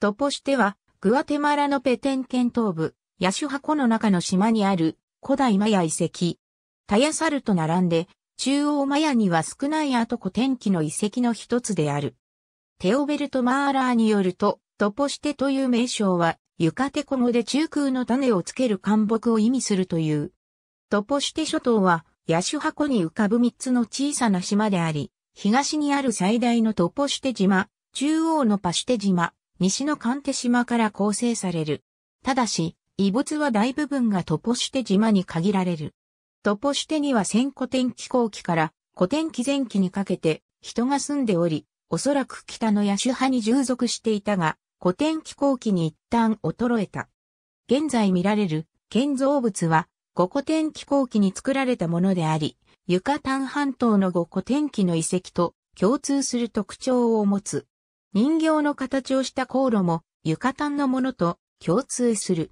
トポシテは、グアテマラのペテン県東部、ヤシュハコの中の島にある古代マヤ遺跡。タヤサルと並んで、中央マヤには少ないあト古天気の遺跡の一つである。テオベルト・マーラーによると、トポシテという名称は、ユカテコ語で中空の種をつける干木を意味するという。トポシテ諸島は、ヤシュハコに浮かぶ三つの小さな島であり、東にある最大のトポシテ島、中央のパシテ島、西のカンテ島から構成される。ただし、遺物は大部分がトポシテ島に限られる。トポシテには先古典気後期から古典紀前期にかけて人が住んでおり、おそらく北の野手派に従属していたが、古典気後期に一旦衰えた。現在見られる建造物は、五古典気後期に作られたものであり、ユカタン半島の五古典気の遺跡と共通する特徴を持つ。人形の形をした航路も床衣のものと共通する。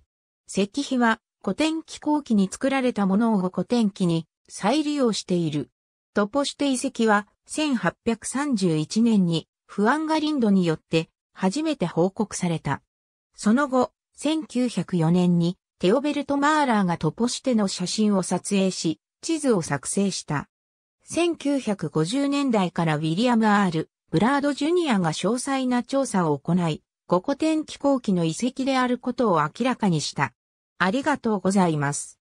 石碑は古典気候機に作られたものを古典機に再利用している。トポシテ遺跡は1831年にフアンガリンドによって初めて報告された。その後、1904年にテオベルト・マーラーがトポシテの写真を撮影し、地図を作成した。1950年代からウィリアム・アール・ブラード・ジュニアが詳細な調査を行い、ゴ古典気候機の遺跡であることを明らかにした。ありがとうございます。